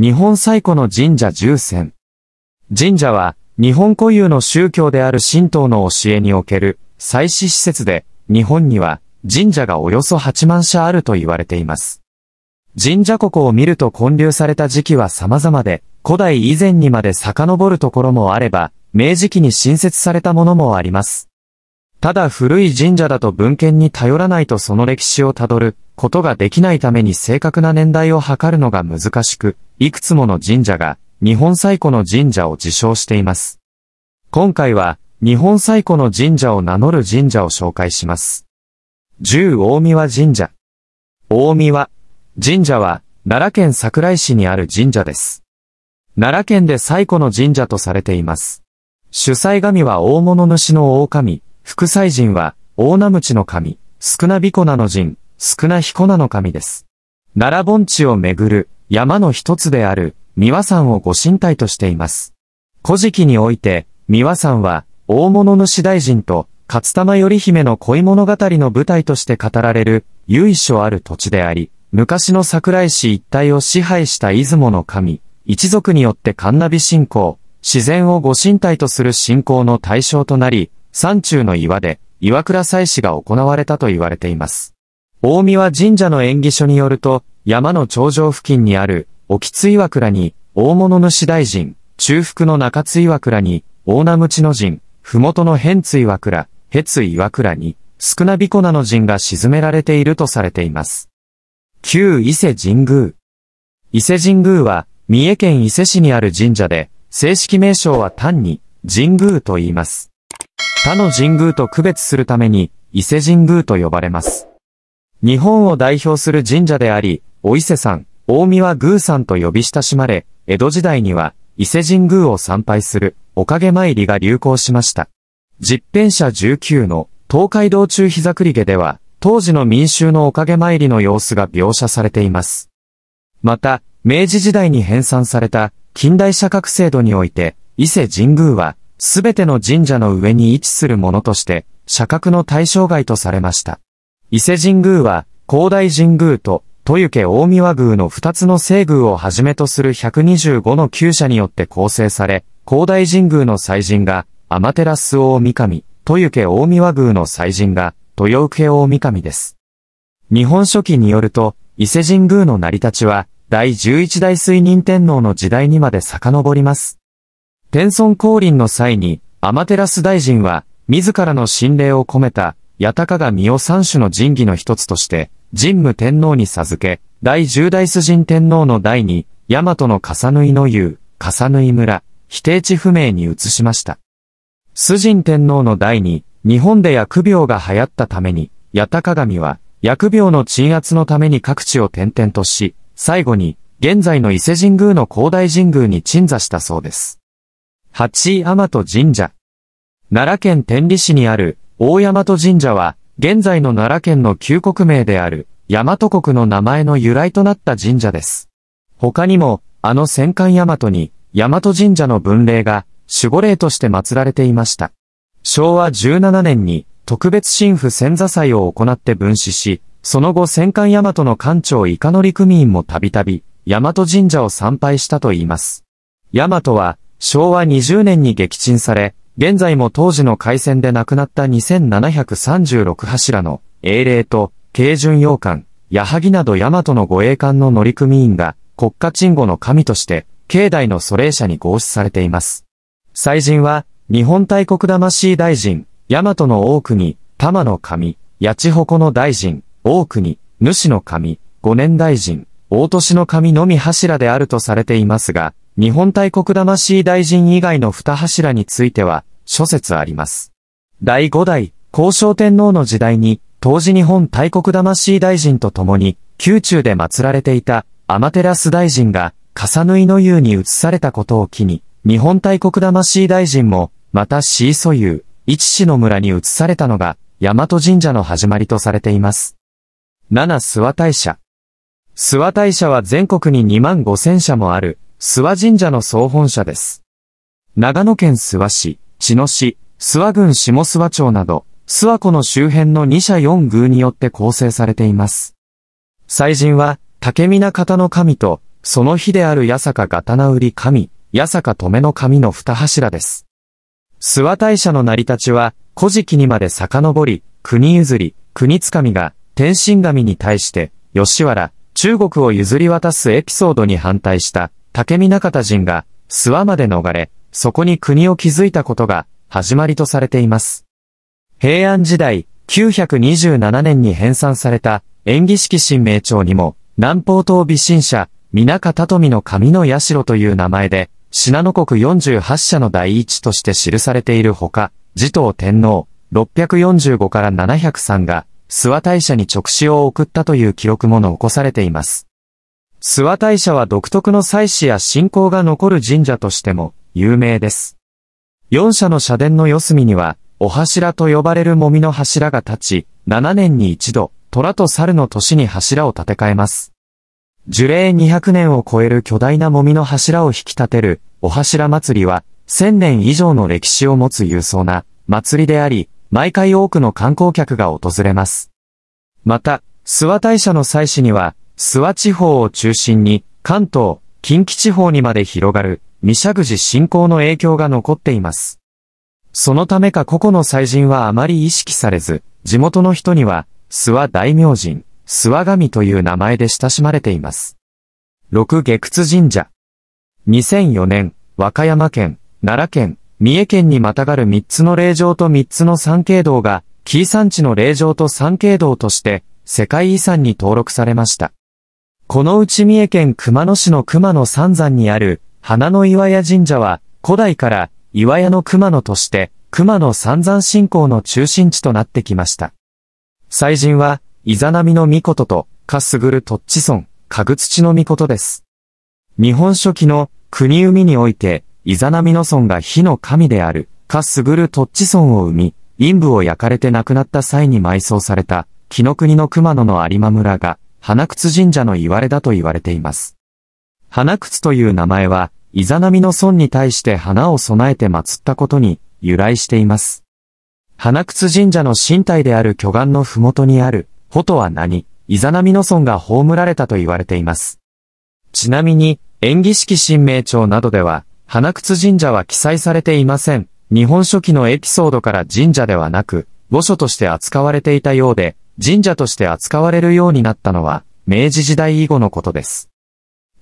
日本最古の神社十選。神社は、日本固有の宗教である神道の教えにおける祭祀施設で、日本には神社がおよそ8万社あると言われています。神社国を見ると建立された時期は様々で、古代以前にまで遡るところもあれば、明治期に新設されたものもあります。ただ古い神社だと文献に頼らないとその歴史をたどることができないために正確な年代を測るのが難しく、いくつもの神社が日本最古の神社を自称しています。今回は日本最古の神社を名乗る神社を紹介します。10大宮神社。大宮神社は奈良県桜井市にある神社です。奈良県で最古の神社とされています。主催神は大物主の大神、副祭神は大名口の神、少なびこなの神、少な彦なの神です。奈良盆地をめぐる山の一つである三輪山をご神体としています。古事記において、三輪山は大物主大臣と勝玉頼姫の恋物語の舞台として語られる由緒ある土地であり、昔の桜井市一帯を支配した出雲の神、一族によって神奈美信仰、自然をご神体とする信仰の対象となり、山中の岩で岩倉祭祀が行われたと言われています。大宮神社の演技書によると、山の頂上付近にある、沖津岩倉に、大物主大臣、中腹の中津岩倉に、大名口の陣、麓の変津岩倉、へ津岩倉に、少なびこなの陣が沈められているとされています。旧伊勢神宮。伊勢神宮は、三重県伊勢市にある神社で、正式名称は単に、神宮と言います。他の神宮と区別するために、伊勢神宮と呼ばれます。日本を代表する神社であり、お伊勢さん、大宮宮さんと呼び親しまれ、江戸時代には、伊勢神宮を参拝する、おかげ参りが流行しました。実編者19の、東海道中膝栗毛では、当時の民衆のおかげ参りの様子が描写されています。また、明治時代に編纂された、近代社格制度において、伊勢神宮は、すべての神社の上に位置するものとして、社格の対象外とされました。伊勢神宮は、広大神宮と、豊家大宮宮の二つの西宮をはじめとする125の旧舎によって構成され、広大神宮の祭神が、アマテラス大神、豊家大宮宮の祭神が、豊家大神です。日本書紀によると、伊勢神宮の成り立ちは、第11代水任天皇の時代にまで遡ります。天孫降臨の際に、アマテラス大臣は、自らの神霊を込めた、八鷹が身を三種の神器の一つとして、神武天皇に授け、第十代崇神天皇の第二、大和の笠縫いの湯、笠縫い村、否定地不明に移しました。崇神天皇の第二、日本で疫病が流行ったために、八鷹神は、疫病の鎮圧のために各地を転々とし、最後に、現在の伊勢神宮の広大神宮に鎮座したそうです。八位天と神社。奈良県天理市にある大和神社は、現在の奈良県の旧国名である、大和国の名前の由来となった神社です。他にも、あの戦艦大和に、大和神社の文霊が、守護霊として祀られていました。昭和17年に、特別神父千座祭を行って分子し、その後戦艦大和の艦長以下の陸組員もたびたび、大和神社を参拝したといいます。大和は、昭和20年に撃沈され、現在も当時の海戦で亡くなった2736柱の英霊と軽巡洋艦、矢作など大和の護衛艦の乗組員が国家鎮護の神として境内の祖霊者に合祀されています。祭神は日本大国魂大臣、大和の大国、玉の神、八千穂の大臣、大国、主の神、五年大臣、大年の神のみ柱であるとされていますが、日本大国魂大臣以外の二柱については、諸説あります。第5代、高正天皇の時代に、当時日本大国魂大臣と共に、宮中で祀られていた、天照大臣が、笠縫の湯に移されたことを機に、日本大国魂大臣も、またシーソユー、一市の村に移されたのが、大和神社の始まりとされています。七諏訪大社。諏訪大社は全国に2万5千社もある、諏訪神社の総本社です。長野県諏訪市、茅野市、諏訪郡下諏訪町など、諏訪湖の周辺の二社四宮によって構成されています。祭神は、竹皆方の神と、その日である八坂刀売り神、八坂止めの神の二柱です。諏訪大社の成り立ちは、古事記にまで遡り、国譲り、国つかみが、天神神に対して、吉原、中国を譲り渡すエピソードに反対した、竹見方人が、諏訪まで逃れ、そこに国を築いたことが始まりとされています。平安時代、927年に編纂された演技式神明帳にも、南方島美神社、皆方富の神の社という名前で、信濃国48社の第一として記されているほか、持頭天皇、645から703が、諏訪大社に直使を送ったという記録も残されています。諏訪大社は独特の祭祀や信仰が残る神社としても、有名です。4社の社殿の四隅には、お柱と呼ばれるもみの柱が立ち、7年に一度、虎と猿の年に柱を建て替えます。樹齢200年を超える巨大なもみの柱を引き立てる、お柱祭りは、1000年以上の歴史を持つ勇壮な祭りであり、毎回多くの観光客が訪れます。また、諏訪大社の祭祀には、諏訪地方を中心に、関東、近畿地方にまで広がる、未シ寺信仰の影響が残っています。そのためか個々の祭神はあまり意識されず、地元の人には、諏訪大明神、諏訪神という名前で親しまれています。六下屈神社。2004年、和歌山県、奈良県、三重県にまたがる三つの霊場と三つの三景道が、紀伊山地の霊場と三景道として、世界遺産に登録されました。このうち三重県熊野市の熊野三山にある、花の岩屋神社は、古代から岩屋の熊野として、熊野三山信仰の中心地となってきました。祭神は、イザナミの御事と、かすぐるとっち村、カグツチの御事です。日本初期の国海において、イザナミの村が火の神である、スグルトッチソ村を生み、陰部を焼かれて亡くなった際に埋葬された、木の国の熊野の有馬村が、花靴神社の言われだと言われています。花靴という名前は、イザナミの村に対して花を備えて祀ったことに由来しています。花靴神社の身体である巨岩の麓にある、ホトは何、イザナミの村が葬られたと言われています。ちなみに、演技式神明帳などでは、花靴神社は記載されていません。日本書紀のエピソードから神社ではなく、墓所として扱われていたようで、神社として扱われるようになったのは、明治時代以後のことです。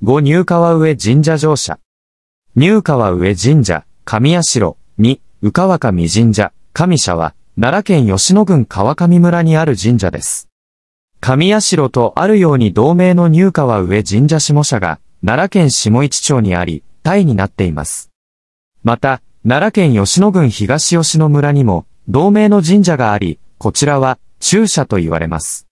五入川上神社乗車。入川上神社、神社、二、宇川上神社、神社は、奈良県吉野郡川上村にある神社です。神社とあるように同名の入川上神社下社が、奈良県下市町にあり、タイになっています。また、奈良県吉野郡東吉野村にも、同名の神社があり、こちらは、中社と言われます。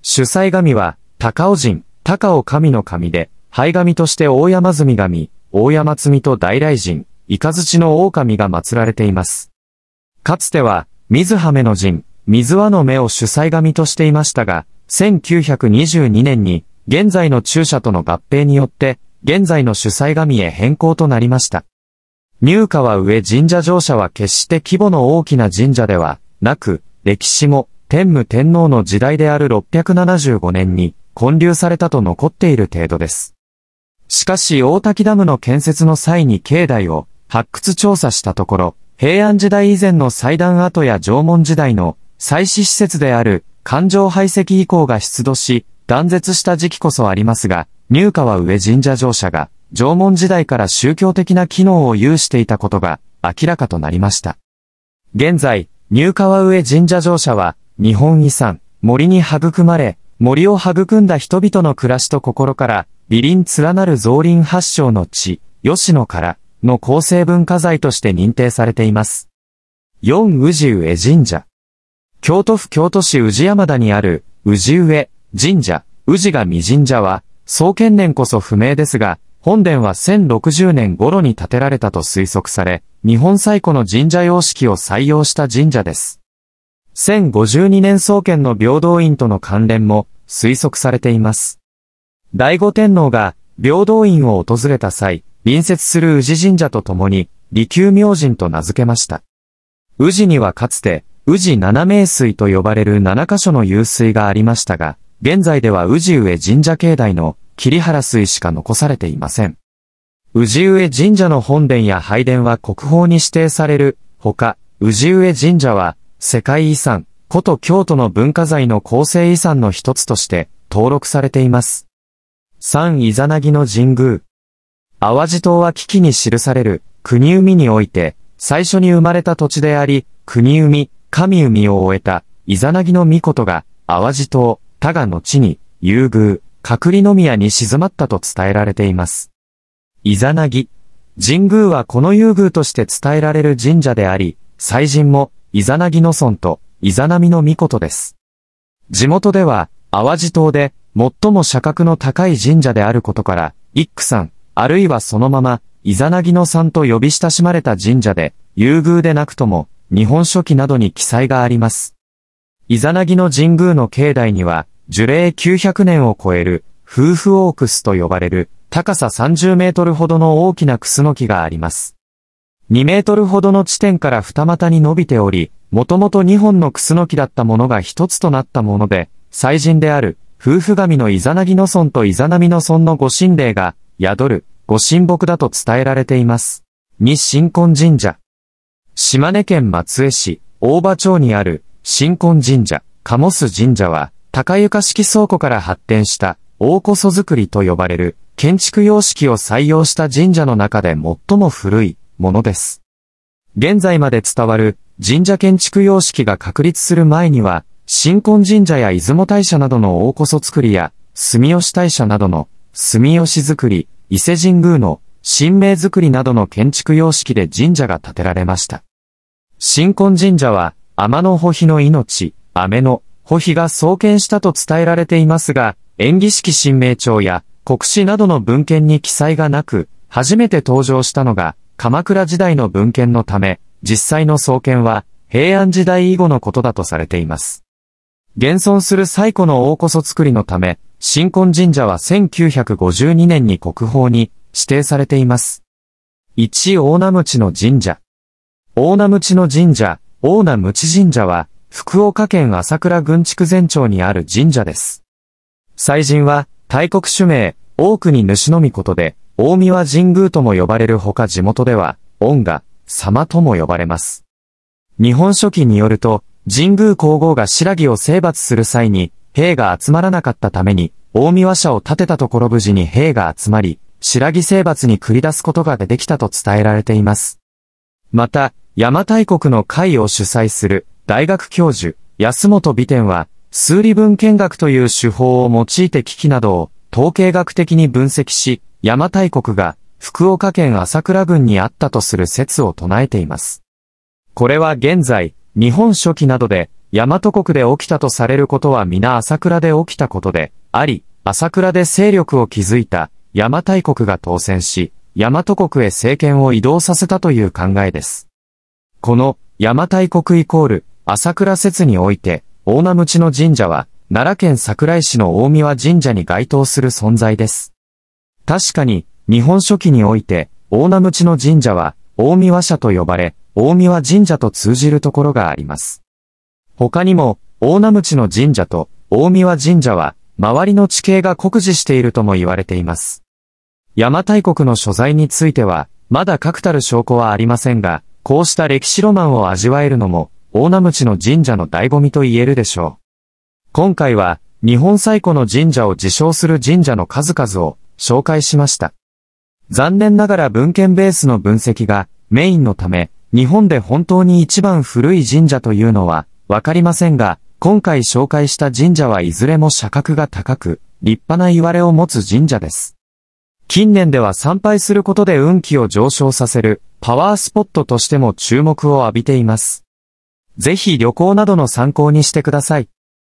主催神は、高尾神、高尾神の神で、灰神として大山積神、大山積みと大雷神、イカズチの狼が祀られています。かつては、水羽目の神、水輪の目を主催神としていましたが、1922年に、現在の中車との合併によって、現在の主催神へ変更となりました。入荷は上神社乗車は決して規模の大きな神社ではなく、歴史も天武天皇の時代である675年に建立されたと残っている程度です。しかし大滝ダムの建設の際に境内を発掘調査したところ、平安時代以前の祭壇跡や縄文時代の祭祀施設である環状排斥以降が出土し、断絶した時期こそありますが、入川上神社乗車が縄文時代から宗教的な機能を有していたことが明らかとなりました。現在、入川上神社乗車は日本遺産、森に育まれ、森を育んだ人々の暮らしと心から美林連なる造林発祥の地、吉野からの構成文化財として認定されています。4宇治上神社。京都府京都市宇治山田にある宇治上神社、宇治が美神社は、創建年こそ不明ですが、本殿は1060年頃に建てられたと推測され、日本最古の神社様式を採用した神社です。1052年創建の平等院との関連も推測されています。醍醐天皇が平等院を訪れた際、隣接する宇治神社と共に、利休明神と名付けました。宇治にはかつて、宇治七名水と呼ばれる七カ所の湧水がありましたが、現在では宇治上神社境内の桐原水しか残されていません。宇治上神社の本殿や拝殿は国宝に指定される、ほか、宇治上神社は、世界遺産、古都京都の文化財の構成遺産の一つとして、登録されています。三イザナギの神宮。淡路島は危機に記される、国海において、最初に生まれた土地であり、国海、神海を終えた、イザナギの御事が、淡路島、他が後に、優遇、隔離の宮に静まったと伝えられています。イザナギ。神宮はこの優遇として伝えられる神社であり、祭神も、イザナギの村と、イザナミの御事です。地元では、淡路島で、最も社格の高い神社であることから、一区さん、あるいはそのまま、イザナギのさんと呼び親しまれた神社で、優遇でなくとも、日本書紀などに記載があります。イザナギの神宮の境内には、樹齢900年を超える、夫婦オークスと呼ばれる、高さ30メートルほどの大きなクスノキがあります。2メートルほどの地点から二股に伸びており、もともと2本のクスノキだったものが一つとなったもので、祭神である、夫婦神のイザナギノ村とイザナミノ村の御神霊が宿る御神木だと伝えられています。に新婚神社。島根県松江市大場町にある新婚神社、鴨須神社は高床式倉庫から発展した大こそ作りと呼ばれる建築様式を採用した神社の中で最も古いものです。現在まで伝わる神社建築様式が確立する前には、新婚神社や出雲大社などの大こそ作りや、住吉大社などの住吉作り、伊勢神宮の神明作りなどの建築様式で神社が建てられました。新婚神社は、天の保碑の命、雨の保碑が創建したと伝えられていますが、演技式神明帳や国史などの文献に記載がなく、初めて登場したのが、鎌倉時代の文献のため、実際の創建は、平安時代以後のことだとされています。現存する最古の大こそ作りのため、新婚神社は1952年に国宝に指定されています。一大名知の神社。大名知の神社、大名知神社は、福岡県朝倉郡地区全町にある神社です。祭神は、大国主名、大国に主のみことで、大宮神宮とも呼ばれるほか地元では、恩が、様とも呼ばれます。日本書紀によると、神宮皇后が白木を征伐する際に、兵が集まらなかったために、大宮社を建てたところ無事に兵が集まり、白木征伐に繰り出すことが出てきたと伝えられています。また、邪馬台国の会を主催する大学教授、安本美典は、数理文献学という手法を用いて危機などを統計学的に分析し、邪馬台国が福岡県朝倉郡にあったとする説を唱えています。これは現在、日本初期などで、大和国で起きたとされることは皆朝倉で起きたことで、あり、朝倉で勢力を築いた、邪馬台国が当選し、大和国へ政権を移動させたという考えです。この、邪馬台国イコール、朝倉説において、大名口の神社は、奈良県桜井市の大宮神社に該当する存在です。確かに、日本書紀において、大名口の神社は、大宮社と呼ばれ、大宮神社と通じるところがあります。他にも、大名口の神社と大宮神社は、周りの地形が酷似しているとも言われています。邪馬台国の所在については、まだ確たる証拠はありませんが、こうした歴史ロマンを味わえるのも、大名口の神社の醍醐味と言えるでしょう。今回は、日本最古の神社を自称する神社の数々を紹介しました。残念ながら文献ベースの分析がメインのため、日本で本当に一番古い神社というのはわかりませんが、今回紹介した神社はいずれも社格が高く、立派な言われを持つ神社です。近年では参拝することで運気を上昇させるパワースポットとしても注目を浴びています。ぜひ旅行などの参考にしてください。